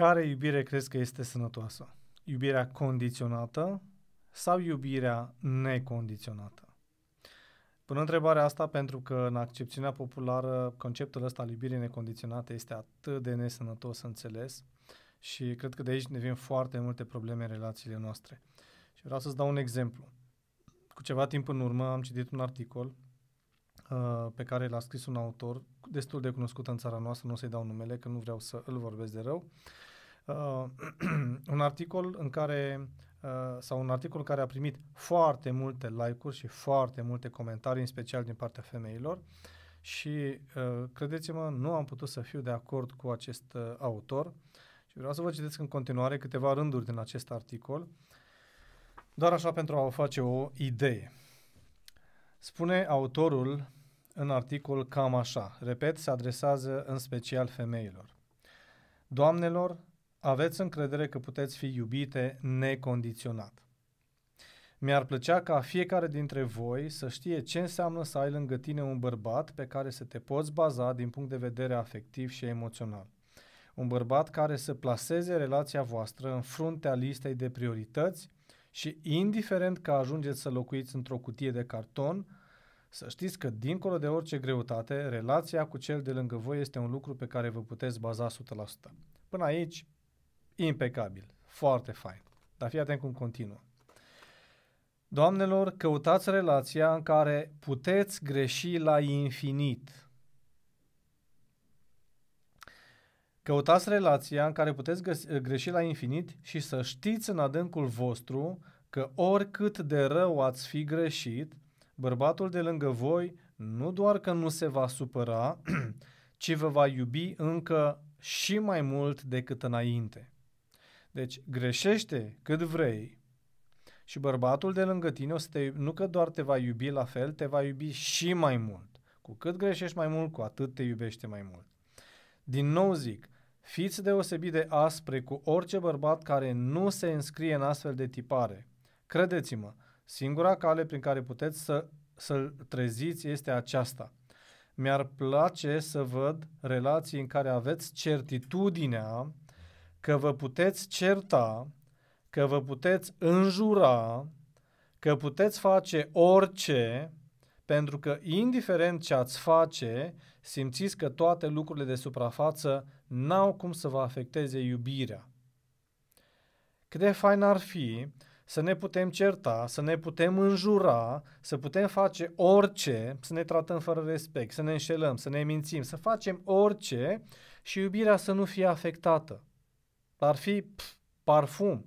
Care iubire crezi că este sănătoasă? Iubirea condiționată sau iubirea necondiționată? Pun întrebarea asta pentru că în accepțiunea populară conceptul ăsta al iubirii necondiționate este atât de nesănătos înțeles și cred că de aici ne vin foarte multe probleme în relațiile noastre. Și vreau să-ți dau un exemplu. Cu ceva timp în urmă am citit un articol uh, pe care l-a scris un autor destul de cunoscut în țara noastră, nu o să-i dau numele, că nu vreau să îl vorbesc de rău, uh, uh, un articol în care uh, sau un articol care a primit foarte multe like-uri și foarte multe comentarii, în special din partea femeilor. Și uh, credeți-mă, nu am putut să fiu de acord cu acest uh, autor. Și vreau să vă citesc în continuare câteva rânduri din acest articol, doar așa pentru a vă face o idee. Spune autorul în articol cam așa. Repet, se adresează în special femeilor. Doamnelor, aveți încredere că puteți fi iubite necondiționat. Mi-ar plăcea ca fiecare dintre voi să știe ce înseamnă să ai lângă tine un bărbat pe care să te poți baza din punct de vedere afectiv și emoțional. Un bărbat care să placeze relația voastră în fruntea listei de priorități și, indiferent că ajungeți să locuiți într-o cutie de carton, să știți că, dincolo de orice greutate, relația cu cel de lângă voi este un lucru pe care vă puteți baza 100%. Până aici, Impecabil. Foarte fain. Dar fii atent cum continuă. Doamnelor, căutați relația în care puteți greși la infinit. Căutați relația în care puteți greși la infinit și să știți în adâncul vostru că oricât de rău ați fi greșit, bărbatul de lângă voi nu doar că nu se va supăra, ci vă va iubi încă și mai mult decât înainte. Deci greșește cât vrei și bărbatul de lângă tine o să te, nu că doar te va iubi la fel, te va iubi și mai mult. Cu cât greșești mai mult, cu atât te iubește mai mult. Din nou zic, fiți deosebit de aspre cu orice bărbat care nu se înscrie în astfel de tipare. Credeți-mă, singura cale prin care puteți să, să-l treziți este aceasta. Mi-ar place să văd relații în care aveți certitudinea că vă puteți certa, că vă puteți înjura, că puteți face orice, pentru că indiferent ce ați face, simțiți că toate lucrurile de suprafață n-au cum să vă afecteze iubirea. Cât de fain ar fi să ne putem certa, să ne putem înjura, să putem face orice, să ne tratăm fără respect, să ne înșelăm, să ne mințim, să facem orice și iubirea să nu fie afectată. Ar fi pf, parfum.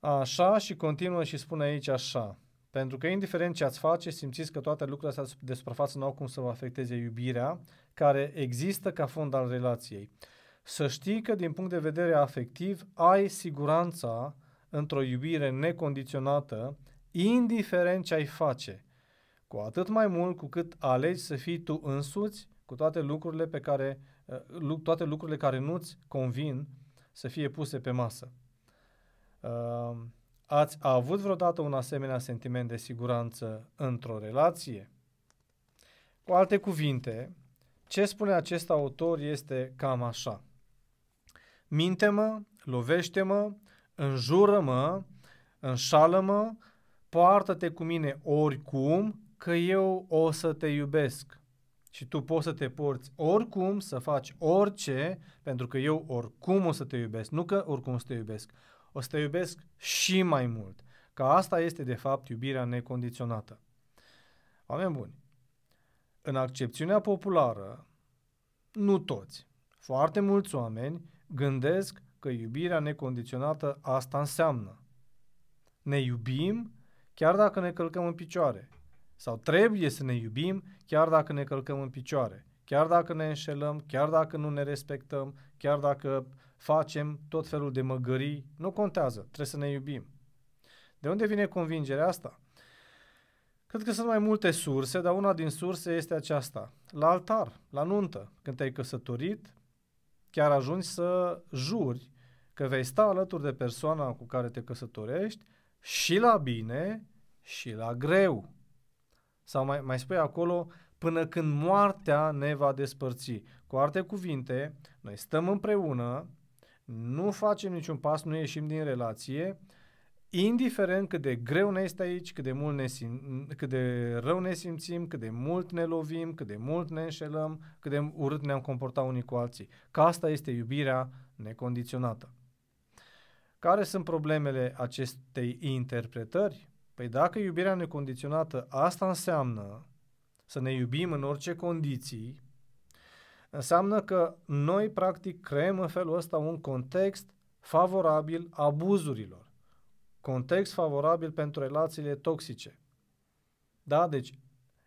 Așa și continuă și spune aici așa. Pentru că indiferent ce ați face, simțiți că toate lucrurile astea de suprafață nu au cum să vă afecteze iubirea care există ca fond al relației. Să știi că din punct de vedere afectiv ai siguranța într-o iubire necondiționată, indiferent ce ai face. Cu atât mai mult cu cât alegi să fii tu însuți cu toate lucrurile pe care Eh, toate lucrurile care nu-ți convin să fie puse pe masă. Ehm, ați avut vreodată un asemenea sentiment de siguranță într-o relație? Cu alte cuvinte, ce spune acest autor este cam așa. Minte-mă, lovește-mă, înjură-mă, înșală-mă, poartă-te cu mine oricum, că eu o să te iubesc și tu poți să te porți oricum, să faci orice, pentru că eu oricum o să te iubesc. Nu că oricum o să te iubesc, o să te iubesc și mai mult. Că asta este de fapt iubirea necondiționată. Oameni buni, în accepțiunea populară, nu toți, foarte mulți oameni gândesc că iubirea necondiționată asta înseamnă. Ne iubim chiar dacă ne călcăm în picioare, sau trebuie să ne iubim chiar dacă ne călcăm în picioare, chiar dacă ne înșelăm, chiar dacă nu ne respectăm, chiar dacă facem tot felul de măgării, nu contează, trebuie să ne iubim. De unde vine convingerea asta? Cred că sunt mai multe surse, dar una din surse este aceasta. La altar, la nuntă, când te-ai căsătorit, chiar ajungi să juri că vei sta alături de persoana cu care te căsătorești și la bine și la greu. Sau mai, mai spui acolo, până când moartea ne va despărți. Cu alte cuvinte, noi stăm împreună, nu facem niciun pas, nu ieșim din relație, indiferent cât de greu ne este aici, cât de, mult ne sim- cât de rău ne simțim, cât de mult ne lovim, cât de mult ne înșelăm, cât de urât ne-am comportat unii cu alții. Ca asta este iubirea necondiționată. Care sunt problemele acestei interpretări? Păi dacă iubirea necondiționată asta înseamnă să ne iubim în orice condiții, înseamnă că noi practic creăm în felul ăsta un context favorabil abuzurilor, context favorabil pentru relațiile toxice. Da? Deci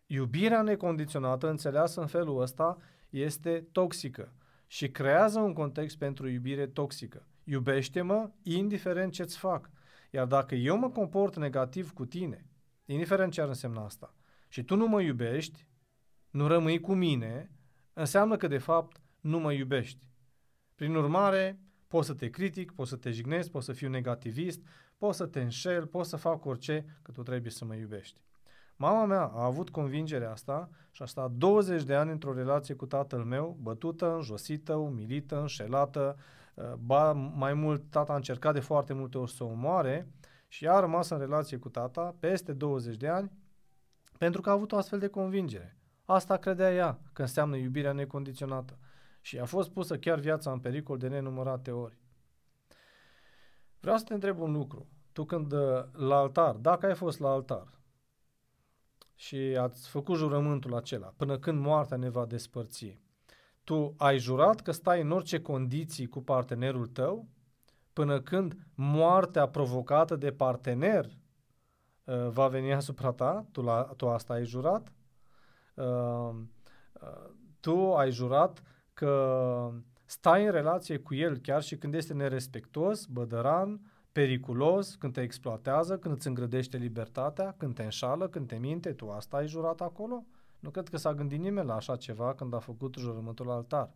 iubirea necondiționată înțeleasă în felul ăsta este toxică și creează un context pentru iubire toxică. Iubește-mă indiferent ce-ți fac. Iar dacă eu mă comport negativ cu tine, indiferent ce ar însemna asta, și tu nu mă iubești, nu rămâi cu mine, înseamnă că de fapt nu mă iubești. Prin urmare, pot să te critic, pot să te jignesc, pot să fiu negativist, pot să te înșel, pot să fac orice, că tu trebuie să mă iubești. Mama mea a avut convingerea asta și a stat 20 de ani într-o relație cu tatăl meu, bătută, înjosită, umilită, înșelată, Ba, mai mult, tata a încercat de foarte multe ori să o moare și a rămas în relație cu tata peste 20 de ani pentru că a avut o astfel de convingere. Asta credea ea că înseamnă iubirea necondiționată și a fost pusă chiar viața în pericol de nenumărate ori. Vreau să te întreb un lucru. Tu când uh, la altar, dacă ai fost la altar și ați făcut jurământul acela, până când moartea ne va despărți, tu ai jurat că stai în orice condiții cu partenerul tău până când moartea provocată de partener uh, va veni asupra ta, tu, la, tu asta ai jurat, uh, uh, tu ai jurat că stai în relație cu el chiar și când este nerespectuos, bădăran, periculos, când te exploatează, când îți îngrădește libertatea, când te înșală, când te minte, tu asta ai jurat acolo? Nu cred că s-a gândit nimeni la așa ceva când a făcut jurământul la altar.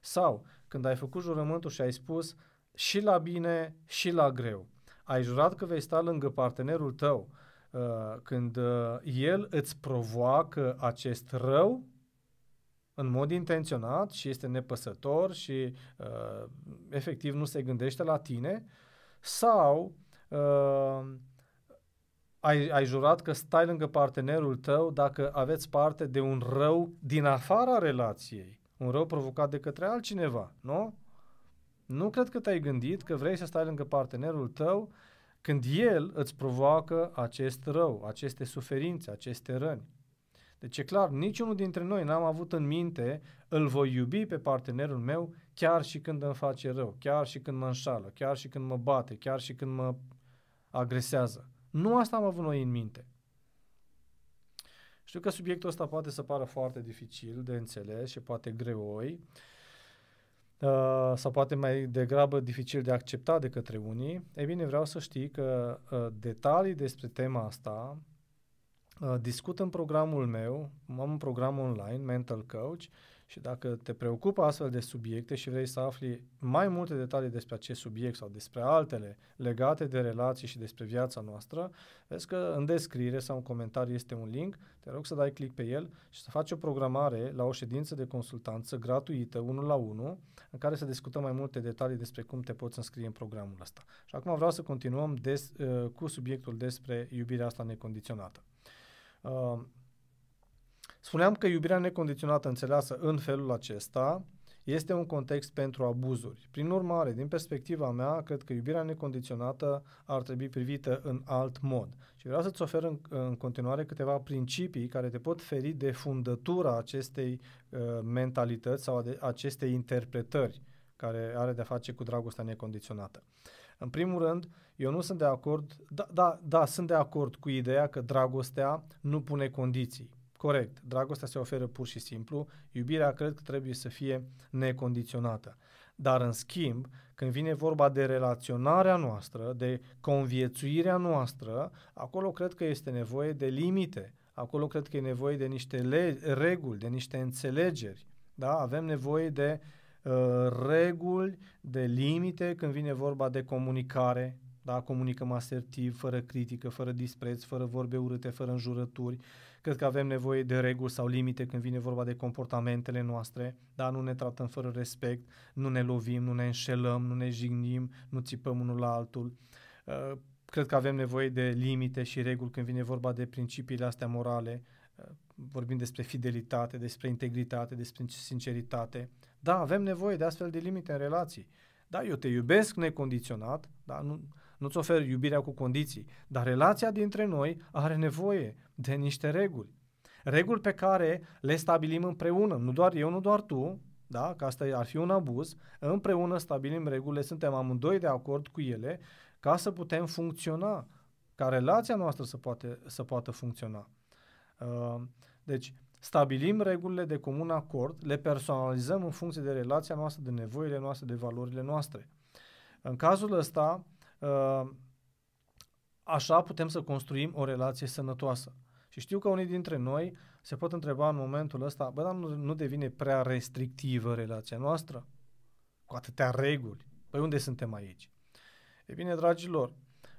Sau când ai făcut jurământul și ai spus și la bine și la greu. Ai jurat că vei sta lângă partenerul tău uh, când uh, el îți provoacă acest rău în mod intenționat și este nepăsător și uh, efectiv nu se gândește la tine sau uh, ai, ai jurat că stai lângă partenerul tău dacă aveți parte de un rău din afara relației, un rău provocat de către altcineva, nu? Nu cred că te-ai gândit că vrei să stai lângă partenerul tău când el îți provoacă acest rău, aceste suferințe, aceste răni. Deci e clar, niciunul dintre noi n-am avut în minte îl voi iubi pe partenerul meu chiar și când îmi face rău, chiar și când mă înșală, chiar și când mă bate, chiar și când mă agresează. Nu asta am avut noi în minte. Știu că subiectul ăsta poate să pară foarte dificil de înțeles și poate greoi, uh, sau poate mai degrabă dificil de acceptat de către unii. Ei bine, vreau să știi că uh, detalii despre tema asta uh, discut în programul meu, am un program online, Mental Coach, și dacă te preocupă astfel de subiecte și vrei să afli mai multe detalii despre acest subiect sau despre altele legate de relații și despre viața noastră, vezi că în descriere sau în comentarii este un link, te rog să dai click pe el și să faci o programare la o ședință de consultanță gratuită, unul la unul, în care să discutăm mai multe detalii despre cum te poți înscrie în programul ăsta. Și acum vreau să continuăm des, eh, cu subiectul despre iubirea asta necondiționată. Uh, Spuneam că iubirea necondiționată înțeleasă în felul acesta este un context pentru abuzuri. Prin urmare, din perspectiva mea, cred că iubirea necondiționată ar trebui privită în alt mod. Și vreau să-ți ofer în, în continuare câteva principii care te pot feri de fundătura acestei uh, mentalități sau de acestei interpretări care are de-a face cu dragostea necondiționată. În primul rând, eu nu sunt de acord, da, da, da, sunt de acord cu ideea că dragostea nu pune condiții corect. Dragostea se oferă pur și simplu, iubirea cred că trebuie să fie necondiționată. Dar în schimb, când vine vorba de relaționarea noastră, de conviețuirea noastră, acolo cred că este nevoie de limite, acolo cred că e nevoie de niște le- reguli, de niște înțelegeri. Da? Avem nevoie de uh, reguli, de limite când vine vorba de comunicare, da? comunicăm asertiv, fără critică, fără dispreț, fără vorbe urâte, fără înjurături, Cred că avem nevoie de reguli sau limite când vine vorba de comportamentele noastre, dar nu ne tratăm fără respect, nu ne lovim, nu ne înșelăm, nu ne jignim, nu țipăm unul la altul. Uh, cred că avem nevoie de limite și reguli când vine vorba de principiile astea morale, uh, vorbim despre fidelitate, despre integritate, despre sinceritate. Da, avem nevoie de astfel de limite în relații. Da, eu te iubesc necondiționat, dar nu, nu-ți ofer iubirea cu condiții, dar relația dintre noi are nevoie de niște reguli. Reguli pe care le stabilim împreună, nu doar eu, nu doar tu, da? că asta ar fi un abuz, împreună stabilim regulile, suntem amândoi de acord cu ele ca să putem funcționa, ca relația noastră să, poate, să poată funcționa. Uh, deci, stabilim regulile de comun acord, le personalizăm în funcție de relația noastră, de nevoile noastre, de valorile noastre. În cazul ăsta, Ă, așa putem să construim o relație sănătoasă. Și știu că unii dintre noi se pot întreba în momentul ăsta, bă, dar nu, nu devine prea restrictivă relația noastră? Cu atâtea reguli. Păi unde suntem aici? E bine, dragilor,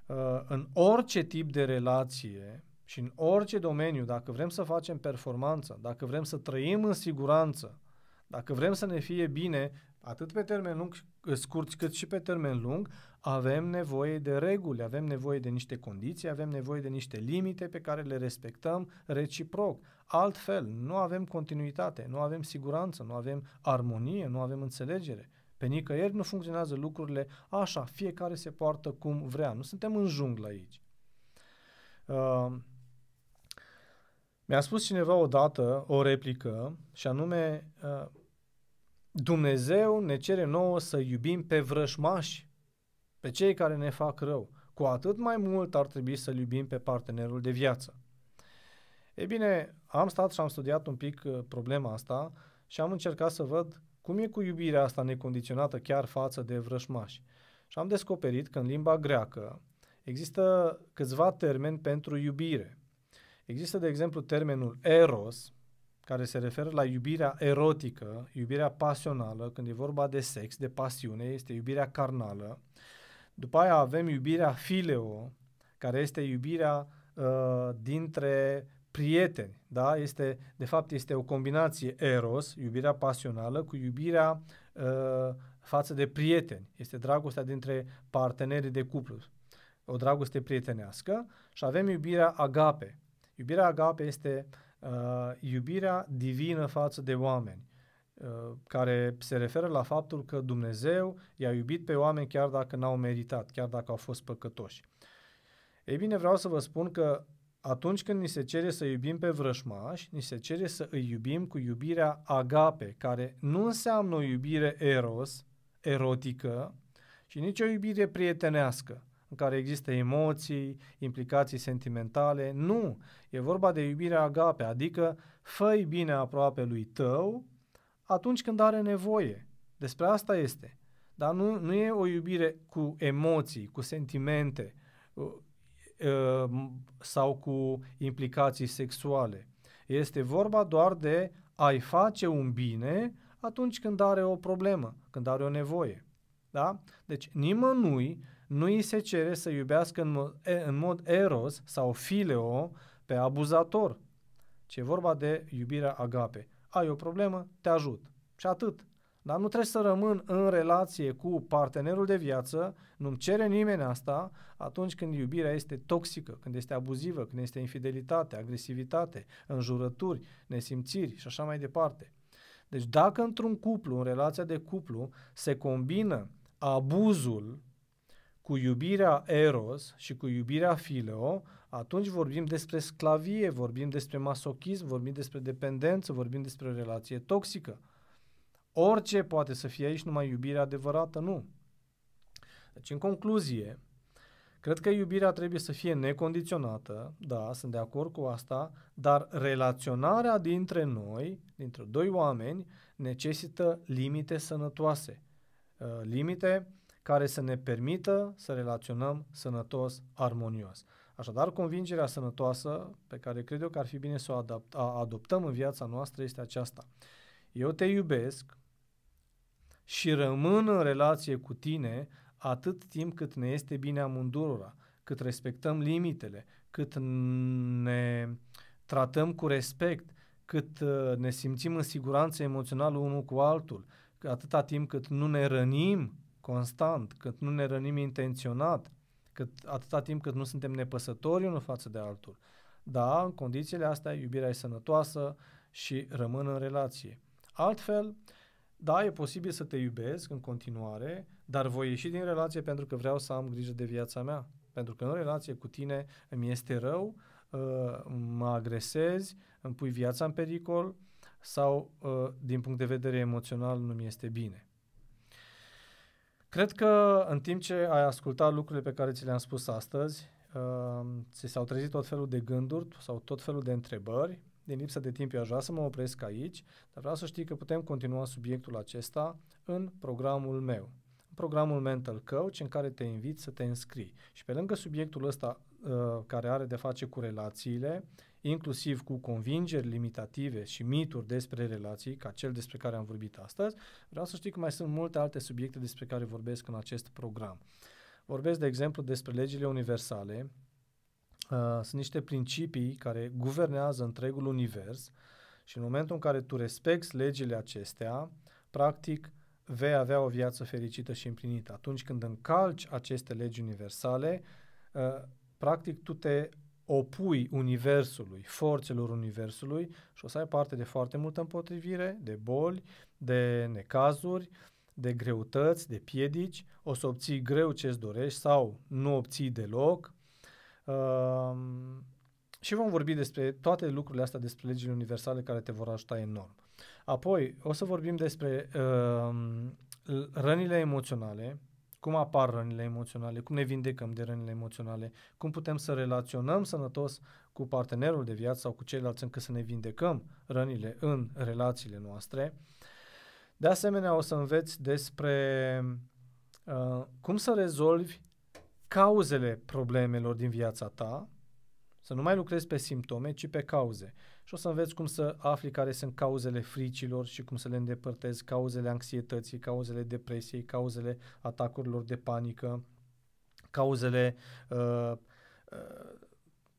ă, în orice tip de relație și în orice domeniu, dacă vrem să facem performanță, dacă vrem să trăim în siguranță, dacă vrem să ne fie bine, atât pe termen lung scurți cât și pe termen lung, avem nevoie de reguli, avem nevoie de niște condiții, avem nevoie de niște limite pe care le respectăm reciproc. Altfel, nu avem continuitate, nu avem siguranță, nu avem armonie, nu avem înțelegere. Pe nicăieri nu funcționează lucrurile așa, fiecare se poartă cum vrea. Nu suntem în junglă aici. Uh, mi-a spus cineva odată o replică și anume uh, Dumnezeu ne cere nouă să iubim pe vrășmași, pe cei care ne fac rău. Cu atât mai mult ar trebui să-L iubim pe partenerul de viață. E bine, am stat și am studiat un pic uh, problema asta și am încercat să văd cum e cu iubirea asta necondiționată chiar față de vrășmași. Și am descoperit că în limba greacă există câțiva termeni pentru iubire. Există, de exemplu, termenul eros, care se referă la iubirea erotică, iubirea pasională, când e vorba de sex, de pasiune, este iubirea carnală. După aia avem iubirea fileo, care este iubirea uh, dintre prieteni, da? Este, de fapt, este o combinație eros, iubirea pasională, cu iubirea uh, față de prieteni. Este dragostea dintre partenerii de cuplu, o dragoste prietenească. Și avem iubirea agape. Iubirea agape este uh, uh, iubirea divină față de oameni, uh, care se referă la faptul că Dumnezeu i-a iubit pe oameni chiar dacă n-au meritat, chiar dacă au fost păcătoși. Ei bine, vreau să vă spun că atunci când ni se cere să iubim pe vrășmași, ni se cere să îi iubim cu iubirea agape, care nu înseamnă o iubire eros, erotică, și nici o iubire prietenească, în care există emoții, implicații sentimentale. Nu! E vorba de iubirea agape, adică făi bine aproape lui tău atunci când are nevoie. Despre asta este. Dar nu, nu e o iubire cu emoții, cu sentimente uh, uh, sau cu implicații sexuale. Este vorba doar de a-i face un bine atunci când are o problemă, când are o nevoie. Da? Deci nimănui nu îi se cere să iubească în mod, în mod eros sau fileo pe abuzator, Ce e vorba de iubirea agape. Ai o problemă, te ajut. Și atât. Dar nu trebuie să rămân în relație cu partenerul de viață, nu-mi cere nimeni asta atunci când iubirea este toxică, când este abuzivă, când este infidelitate, agresivitate, înjurături, nesimțiri și așa mai departe. Deci dacă într-un cuplu, în relația de cuplu, se combină abuzul cu iubirea eros și cu iubirea fileo, atunci vorbim despre sclavie, vorbim despre masochism, vorbim despre dependență, vorbim despre relație toxică. Orice poate să fie aici, numai iubirea adevărată, nu. Deci, în concluzie, cred că iubirea trebuie să fie necondiționată, da, sunt de acord cu asta, dar relaționarea dintre noi, dintre doi oameni, necesită limite sănătoase. Limite care să ne permită să relaționăm sănătos, armonios. Așadar, convingerea sănătoasă pe care cred eu că ar fi bine să o adapt, a, adoptăm în viața noastră este aceasta. Eu te iubesc și rămân în relație cu tine atât timp cât ne este bine amândurora, cât respectăm limitele, cât ne tratăm cu respect, cât uh, ne simțim în siguranță emoțională unul cu altul, atâta timp cât nu ne rănim constant, cât nu ne rănim intenționat, cât atâta timp cât nu suntem nepăsători unul față de altul. Da, în condițiile astea iubirea e sănătoasă și rămân în relație. Altfel, da, e posibil să te iubesc în continuare, dar voi ieși din relație pentru că vreau să am grijă de viața mea. Pentru că în relație cu tine îmi este rău, uh, mă agresezi, îmi pui viața în pericol sau uh, din punct de vedere emoțional nu mi este bine. Cred că în timp ce ai ascultat lucrurile pe care ți le-am spus astăzi, uh, ți s-au trezit tot felul de gânduri sau tot felul de întrebări. Din lipsă de timp eu aș vrea să mă opresc aici, dar vreau să știi că putem continua subiectul acesta în programul meu programul Mental Coach în care te invit să te înscrii. Și pe lângă subiectul ăsta uh, care are de face cu relațiile, inclusiv cu convingeri limitative și mituri despre relații, ca cel despre care am vorbit astăzi, vreau să știi că mai sunt multe alte subiecte despre care vorbesc în acest program. Vorbesc, de exemplu, despre legile universale, uh, sunt niște principii care guvernează întregul univers și în momentul în care tu respecti legile acestea, practic vei avea o viață fericită și împlinită. Atunci când încalci aceste legi universale, uh, practic tu te opui universului, forțelor universului și o să ai parte de foarte multă împotrivire, de boli, de necazuri, de greutăți, de piedici, o să obții greu ce îți dorești sau nu obții deloc. Uh, și vom vorbi despre toate lucrurile astea, despre legile universale care te vor ajuta enorm. Apoi o să vorbim despre uh, rănile emoționale, cum apar rănile emoționale, cum ne vindecăm de rănile emoționale, cum putem să relaționăm sănătos cu partenerul de viață sau cu ceilalți încât să ne vindecăm rănile în relațiile noastre. De asemenea, o să înveți despre uh, cum să rezolvi cauzele problemelor din viața ta, să nu mai lucrezi pe simptome, ci pe cauze. Și o să înveți cum să afli care sunt cauzele fricilor și cum să le îndepărtezi, cauzele anxietății, cauzele depresiei, cauzele atacurilor de panică, cauzele uh, uh,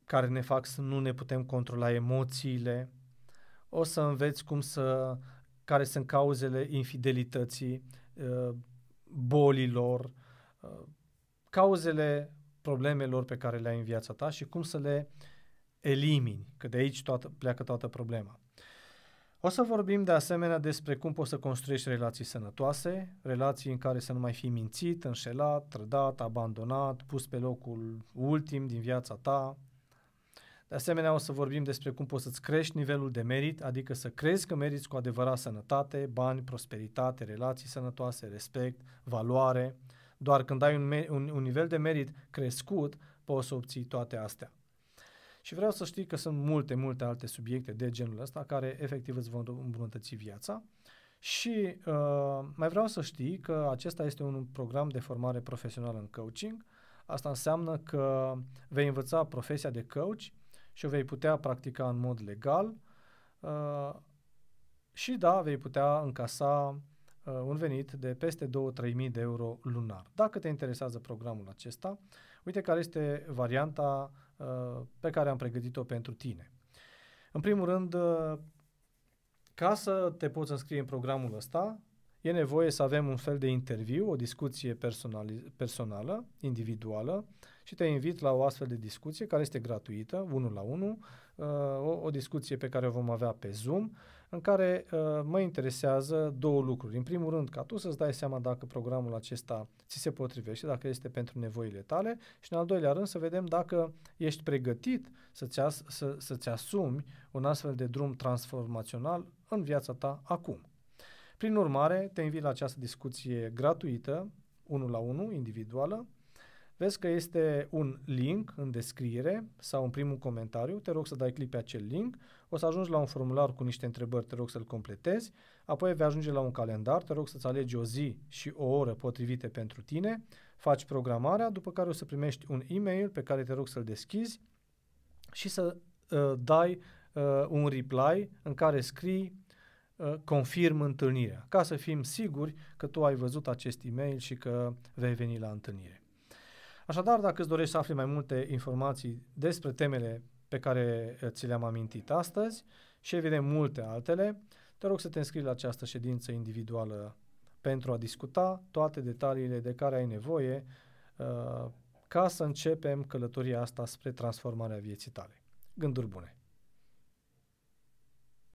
care ne fac să nu ne putem controla emoțiile. O să înveți cum să care sunt cauzele infidelității, uh, bolilor, uh, cauzele problemelor pe care le ai în viața ta și cum să le elimini, că de aici toată, pleacă toată problema. O să vorbim de asemenea despre cum poți să construiești relații sănătoase, relații în care să nu mai fii mințit, înșelat, trădat, abandonat, pus pe locul ultim din viața ta. De asemenea, o să vorbim despre cum poți să-ți crești nivelul de merit, adică să crezi că meriți cu adevărat sănătate, bani, prosperitate, relații sănătoase, respect, valoare, doar când ai un, me- un, un nivel de merit crescut, poți să obții toate astea. Și vreau să știi că sunt multe, multe alte subiecte de genul ăsta care efectiv îți vor îmbunătăți viața. Și uh, mai vreau să știi că acesta este un program de formare profesională în coaching. Asta înseamnă că vei învăța profesia de coach și o vei putea practica în mod legal uh, și da, vei putea încasa Uh, un venit de peste 2-3.000 de euro lunar. Dacă te interesează programul acesta, uite care este varianta uh, pe care am pregătit-o pentru tine. În primul rând, uh, ca să te poți înscrie în programul ăsta, e nevoie să avem un fel de interviu, o discuție personali- personală, individuală, și te invit la o astfel de discuție care este gratuită, unul la unul, uh, o, o discuție pe care o vom avea pe Zoom, în care uh, mă interesează două lucruri. În primul rând, ca tu să-ți dai seama dacă programul acesta ți se potrivește, dacă este pentru nevoile tale și, în al doilea rând, să vedem dacă ești pregătit să-ți, as, să, să-ți asumi un astfel de drum transformațional în viața ta acum. Prin urmare, te invit la această discuție gratuită, unul la unul, individuală, Vezi că este un link în descriere sau în primul comentariu, te rog să dai click pe acel link, o să ajungi la un formular cu niște întrebări, te rog să-l completezi, apoi vei ajunge la un calendar, te rog să-ți alegi o zi și o oră potrivite pentru tine, faci programarea, după care o să primești un e-mail pe care te rog să-l deschizi și să uh, dai uh, un reply în care scrii uh, confirm întâlnirea, ca să fim siguri că tu ai văzut acest e-mail și că vei veni la întâlnire. Așadar, dacă îți dorești să afli mai multe informații despre temele pe care eh, ți le-am amintit astăzi și evident multe altele, te rog să te înscrii la această ședință individuală pentru a discuta toate detaliile de care ai nevoie uh, ca să începem călătoria asta spre transformarea vieții tale. Gânduri bune!